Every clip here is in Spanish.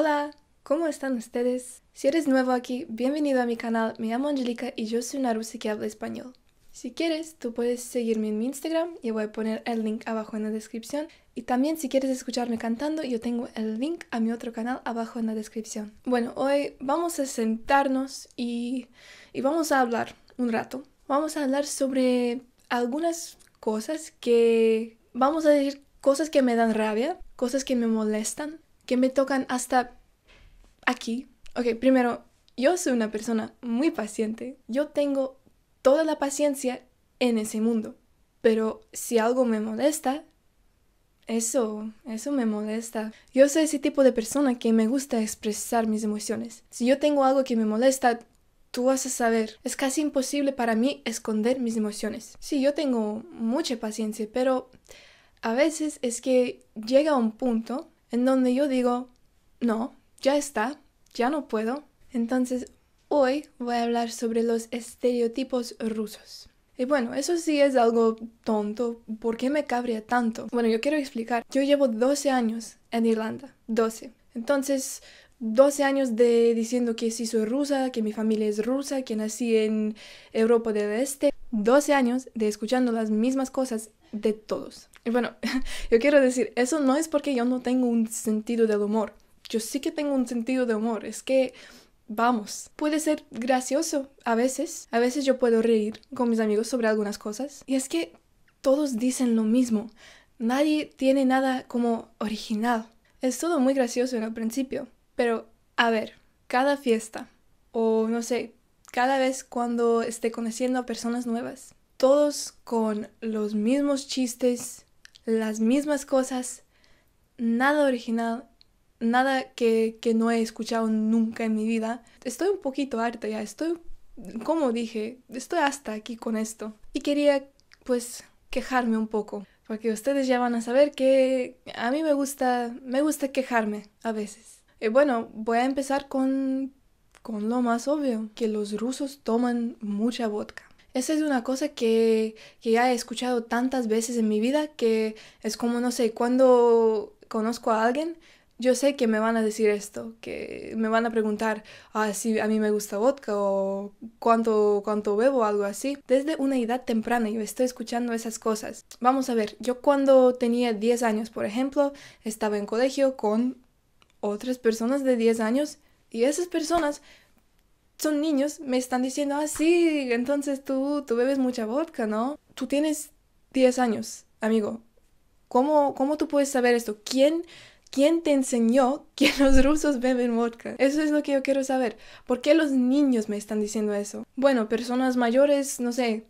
Hola, ¿cómo están ustedes? Si eres nuevo aquí, bienvenido a mi canal. Me llamo Angelica y yo soy una rusa que habla español. Si quieres, tú puedes seguirme en mi Instagram, yo voy a poner el link abajo en la descripción. Y también si quieres escucharme cantando, yo tengo el link a mi otro canal abajo en la descripción. Bueno, hoy vamos a sentarnos y, y vamos a hablar un rato. Vamos a hablar sobre algunas cosas que, vamos a decir, cosas que me dan rabia, cosas que me molestan, que me tocan hasta aquí. Ok, primero, yo soy una persona muy paciente. Yo tengo toda la paciencia en ese mundo. Pero si algo me molesta, eso, eso me molesta. Yo soy ese tipo de persona que me gusta expresar mis emociones. Si yo tengo algo que me molesta, tú vas a saber. Es casi imposible para mí esconder mis emociones. Sí, yo tengo mucha paciencia, pero a veces es que llega un punto en donde yo digo, no, ya está, ya no puedo. Entonces, hoy voy a hablar sobre los estereotipos rusos. Y bueno, eso sí es algo tonto. ¿Por qué me cabría tanto? Bueno, yo quiero explicar. Yo llevo 12 años en Irlanda. 12. Entonces, 12 años de diciendo que sí soy rusa, que mi familia es rusa, que nací en Europa del Este. 12 años de escuchando las mismas cosas de todos. Y bueno, yo quiero decir, eso no es porque yo no tengo un sentido del humor. Yo sí que tengo un sentido de humor. Es que, vamos, puede ser gracioso a veces. A veces yo puedo reír con mis amigos sobre algunas cosas. Y es que todos dicen lo mismo. Nadie tiene nada como original. Es todo muy gracioso en el principio. Pero, a ver, cada fiesta, o no sé, cada vez cuando esté conociendo a personas nuevas, todos con los mismos chistes, las mismas cosas, nada original, nada que, no he escuchado nunca en mi vida. Estoy un poquito harta ya, estoy, como dije, estoy hasta aquí con esto. Y quería, pues, quejarme un poco, porque ustedes ya van a saber que a mí me gusta, me gusta quejarme a veces. Y eh, bueno, voy a empezar con lo más obvio, que los rusos toman mucha vodka. Esa es una cosa que, ya he escuchado tantas veces en mi vida que es como, no sé, cuando conozco a alguien, yo sé que me van a decir esto, que me van a preguntar ah, si a mí me gusta vodka o cuánto, cuánto bebo, algo así. Desde una edad temprana yo estoy escuchando esas cosas. Vamos a ver, yo cuando tenía 10 años, por ejemplo, estaba en colegio con otras personas de 10 años y esas personas son niños, me están diciendo, ah, sí, entonces tú, tú bebes mucha vodka, ¿no? Tú tienes 10 años, amigo. ¿Cómo, cómo tú puedes saber esto? ¿Quién, ¿Quién te enseñó que los rusos beben vodka? Eso es lo que yo quiero saber. ¿Por qué los niños me están diciendo eso? Bueno, personas mayores, no sé,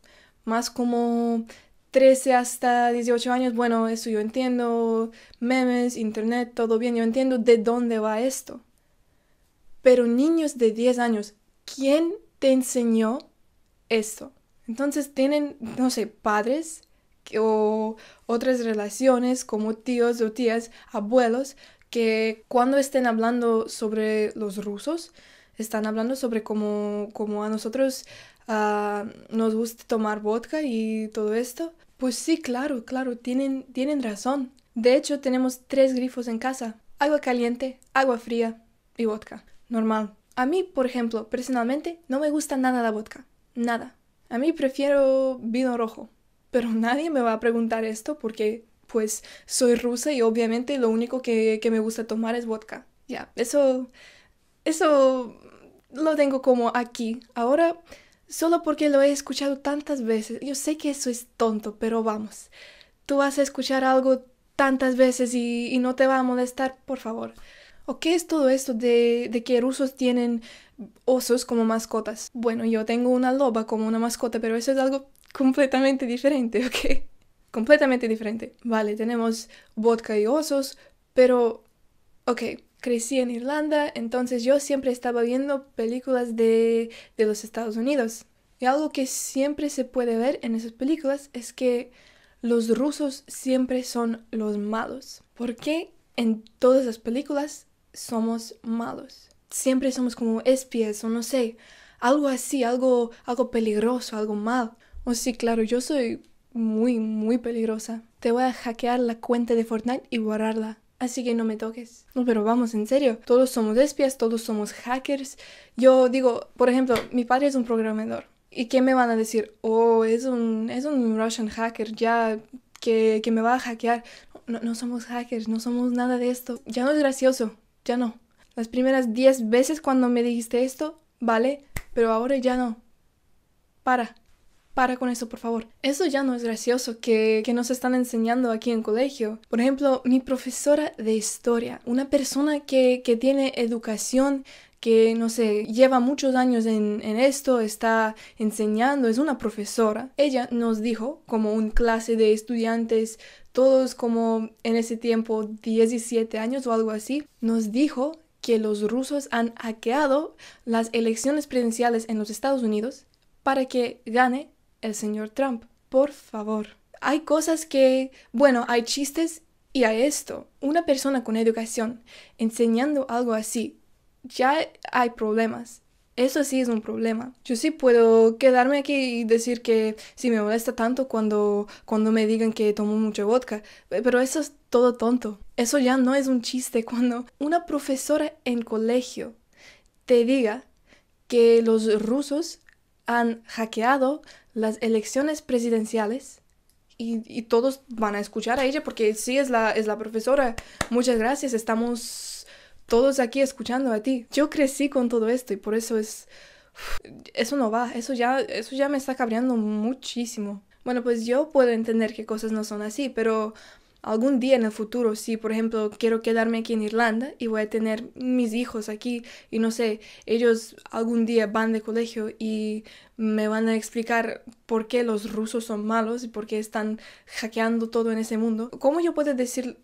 más como 13 hasta 18 años, bueno, eso yo entiendo, memes, internet, todo bien, yo entiendo de dónde va esto. Pero niños de 10 años, ¿quién te enseñó esto? Entonces tienen, no sé, padres o otras relaciones como tíos o tías, abuelos, que cuando estén hablando sobre los rusos, están hablando sobre cómo, a nosotros ah, nos gusta tomar vodka y todo esto. Pues sí, claro, claro, tienen, tienen razón. De hecho, tenemos tres grifos en casa. Agua caliente, agua fría y vodka. Normal. A mí, por ejemplo, personalmente no me gusta nada la vodka. Nada. A mí prefiero vino rojo. Pero nadie me va a preguntar esto porque, pues, soy rusa y obviamente lo único que, me gusta tomar es vodka. Ya, eso... Eso lo tengo como aquí. Ahora, solo porque lo he escuchado tantas veces, yo sé que eso es tonto, pero vamos. Tú vas a escuchar algo tantas veces y no te va a molestar, por favor. ¿O qué es todo esto de, que rusos tienen osos como mascotas? Bueno, yo tengo una loba como una mascota, pero eso es algo completamente diferente, ¿ok? Completamente diferente. Vale, tenemos vodka y osos, pero... Ok, crecí en Irlanda, entonces yo siempre estaba viendo películas de, de los Estados Unidos. Y algo que siempre se puede ver en esas películas es que los rusos siempre son los malos. ¿Por qué en todas las películas somos malos. Siempre somos como espías o no sé, algo así, algo, algo peligroso, algo mal. O oh, sí, claro, yo soy muy, muy peligrosa. Te voy a hackear la cuenta de Fortnite y borrarla. Así que no me toques. No, pero vamos, en serio. Todos somos espías, todos somos hackers. Yo digo, por ejemplo, mi padre es un programador. ¿Y qué me van a decir? Oh, es un, es un Russian hacker, ya que, me va a hackear. No, no somos hackers, no somos nada de esto. Ya no es gracioso ya no. Las primeras 10 veces cuando me dijiste esto, vale, pero ahora ya no. Para, para con eso, por favor. Eso ya no es gracioso que, nos están enseñando aquí en colegio. Por ejemplo, mi profesora de historia, una persona que, que tiene educación, que, no sé, lleva muchos años en, en, esto, está enseñando, es una profesora. Ella nos dijo, como un clase de estudiantes todos como en ese tiempo 17 años o algo así, nos dijo que los rusos han hackeado las elecciones presidenciales en los Estados Unidos para que gane el señor Trump. Por favor. Hay cosas que, bueno, hay chistes y hay esto. Una persona con educación enseñando algo así, ya hay problemas. Eso sí es un problema. Yo sí puedo quedarme aquí y decir que sí me molesta tanto cuando, cuando me digan que tomo mucho vodka, eh, pero eso es todo tonto. Eso ya no es un chiste cuando una profesora en colegio te diga que los rusos han hackeado las elecciones presidenciales y, todos van a escuchar a ella porque sí es la, es la profesora. Muchas gracias, estamos todos aquí escuchando a ti. Yo crecí con todo esto y por eso es... Eso no va, eso ya, eso ya me está cabreando muchísimo. Bueno, pues yo puedo entender que cosas no son así, pero algún día en el futuro, si por ejemplo quiero quedarme aquí en Irlanda y voy a tener mis hijos aquí y no sé, ellos algún día van de colegio y me van a explicar por qué los rusos son malos y por qué están hackeando todo en ese mundo, ¿cómo yo puedo decir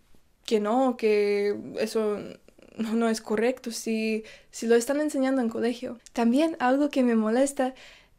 que no, que eso no, no es correcto si, si lo están enseñando en colegio. También algo que me molesta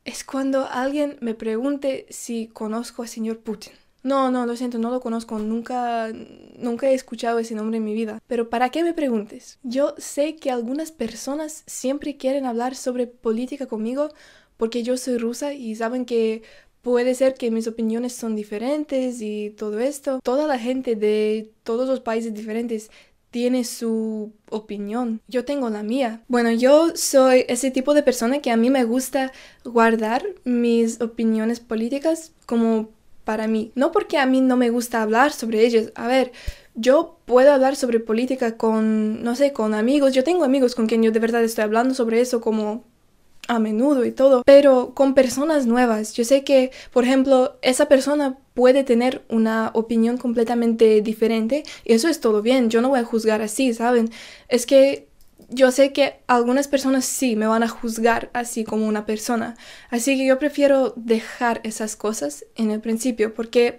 es cuando alguien me pregunte si conozco al señor Putin. No, no, lo siento, no lo conozco, nunca, nunca he escuchado ese nombre en mi vida. Pero ¿para qué me preguntes? Yo sé que algunas personas siempre quieren hablar sobre política conmigo porque yo soy rusa y saben que puede ser que mis opiniones son diferentes y todo esto. Toda la gente de todos los países diferentes tiene su opinión. Yo tengo la mía. Bueno, yo soy ese tipo de persona que a mí me gusta guardar mis opiniones políticas como para mí. No porque a mí no me gusta hablar sobre ellas. A ver, yo puedo hablar sobre política con, no sé, con amigos. Yo tengo amigos con quien yo de verdad estoy hablando sobre eso como a menudo y todo, pero con personas nuevas. Yo sé que, por ejemplo, esa persona puede tener una opinión completamente diferente y eso es todo bien, yo no voy a juzgar así, ¿saben? Es que yo sé que algunas personas sí me van a juzgar así como una persona, así que yo prefiero dejar esas cosas en el principio porque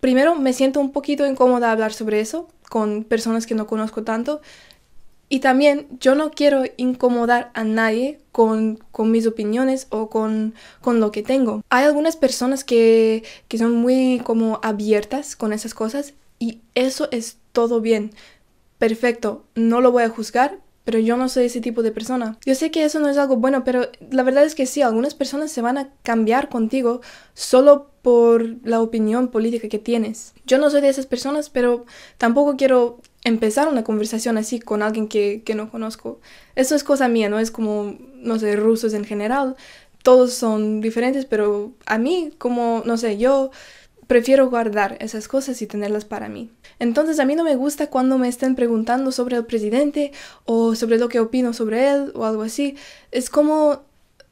primero me siento un poquito incómoda hablar sobre eso con personas que no conozco tanto y también yo no quiero incomodar a nadie con, mis opiniones o con, lo que tengo. Hay algunas personas que, que son muy como abiertas con esas cosas y eso es todo bien. Perfecto, no lo voy a juzgar pero yo no soy ese tipo de persona. Yo sé que eso no es algo bueno, pero la verdad es que sí, algunas personas se van a cambiar contigo solo por la opinión política que tienes. Yo no soy de esas personas, pero tampoco quiero empezar una conversación así con alguien que, que no conozco. Eso es cosa mía, no es como, no sé, rusos en general. Todos son diferentes, pero a mí, como, no sé, yo prefiero guardar esas cosas y tenerlas para mí. Entonces a mí no me gusta cuando me estén preguntando sobre el presidente o sobre lo que opino sobre él o algo así. Es como,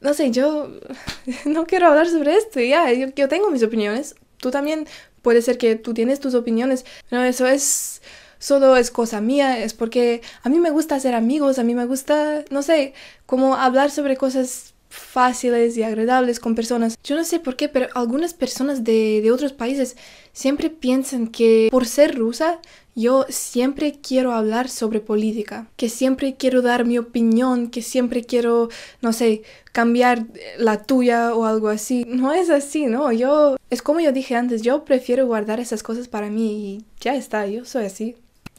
no sé, yo no quiero hablar sobre esto ya, yo, tengo mis opiniones. Tú también puede ser que tú tienes tus opiniones. No, eso es solo es cosa mía, es porque a mí me gusta hacer amigos, a mí me gusta, no sé, como hablar sobre cosas fáciles y agradables con personas. Yo no sé por qué, pero algunas personas de, otros países siempre piensan que por ser rusa yo siempre quiero hablar sobre política, que siempre quiero dar mi opinión, que siempre quiero, no sé, cambiar la tuya o algo así. No es así, ¿no? Yo, es como yo dije antes, yo prefiero guardar esas cosas para mí y ya está, yo soy así.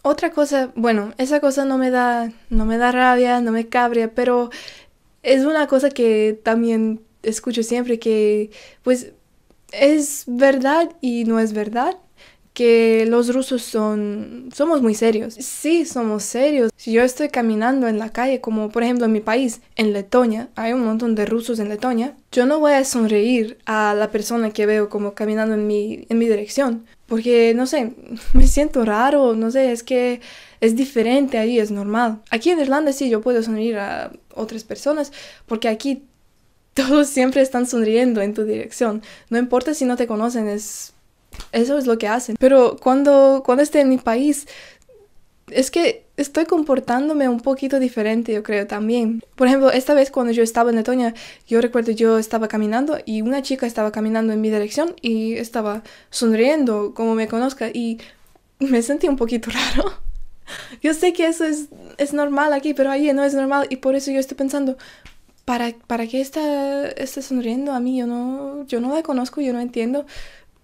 Otra cosa, bueno, esa cosa no me da, no me da rabia, no me cabrea pero es una cosa que también escucho siempre que, pues, es verdad y no es verdad que los rusos son somos muy serios. Sí, somos serios. Si yo estoy caminando en la calle, como por ejemplo en mi país, en Letonia, hay un montón de rusos en Letonia, yo no voy a sonreír a la persona que veo como caminando en mi, en mi dirección. Porque, no sé, me siento raro, no sé, es que es diferente ahí, es normal. Aquí en Irlanda sí, yo puedo sonreír a otras personas, porque aquí todos siempre están sonriendo en tu dirección. No importa si no te conocen, es... Eso es lo que hacen. Pero cuando, cuando esté en mi país, es que estoy comportándome un poquito diferente, yo creo también. Por ejemplo, esta vez cuando yo estaba en Letonia, yo recuerdo yo estaba caminando y una chica estaba caminando en mi dirección y estaba sonriendo como me conozca y me sentí un poquito raro. Yo sé que eso es, es normal aquí, pero allí no es normal y por eso yo estoy pensando, ¿para, para qué está, sonriendo a mí? Yo no, yo no la conozco, yo no entiendo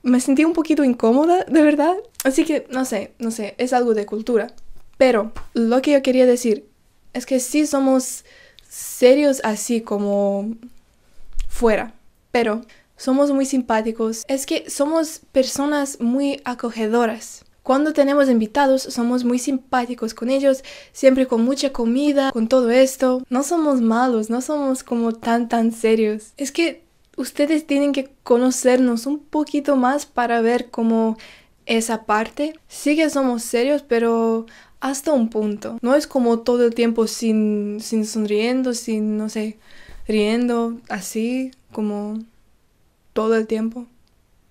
me sentí un poquito incómoda, de verdad. Así que, no sé, no sé, es algo de cultura. Pero lo que yo quería decir es que sí somos serios así como fuera, pero somos muy simpáticos. Es que somos personas muy acogedoras. Cuando tenemos invitados somos muy simpáticos con ellos, siempre con mucha comida, con todo esto. No somos malos, no somos como tan tan serios. Es que ustedes tienen que conocernos un poquito más para ver cómo esa parte. Sí que somos serios, pero hasta un punto. No es como todo el tiempo sin, sin sonriendo, sin, no sé, riendo, así como todo el tiempo.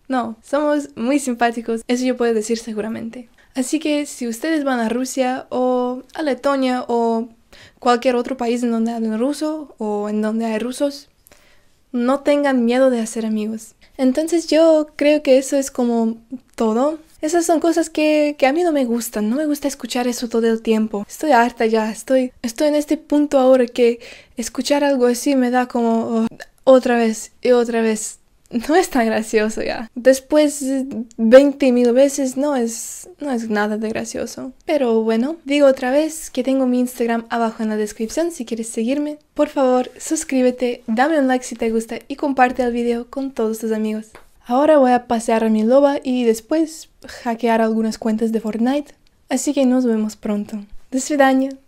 No, somos muy simpáticos, eso yo puedo decir seguramente. Así que si ustedes van a Rusia o a Letonia o cualquier otro país en donde hablan ruso o en donde hay rusos, no tengan miedo de hacer amigos. Entonces yo creo que eso es como todo esas son cosas que, a mí no me gustan, no me gusta escuchar eso todo el tiempo. Estoy harta ya, estoy, estoy en este punto ahora que escuchar algo así me da como oh, otra vez y otra vez. No es tan gracioso ya. Después 20 mil veces no es, no es nada de gracioso. Pero bueno, digo otra vez que tengo mi Instagram abajo en la descripción si quieres seguirme. Por favor, suscríbete, dame un like si te gusta y comparte el video con todos tus amigos. Ahora voy a pasear a mi loba y después hackear algunas cuentas de Fortnite. Así que nos vemos pronto. До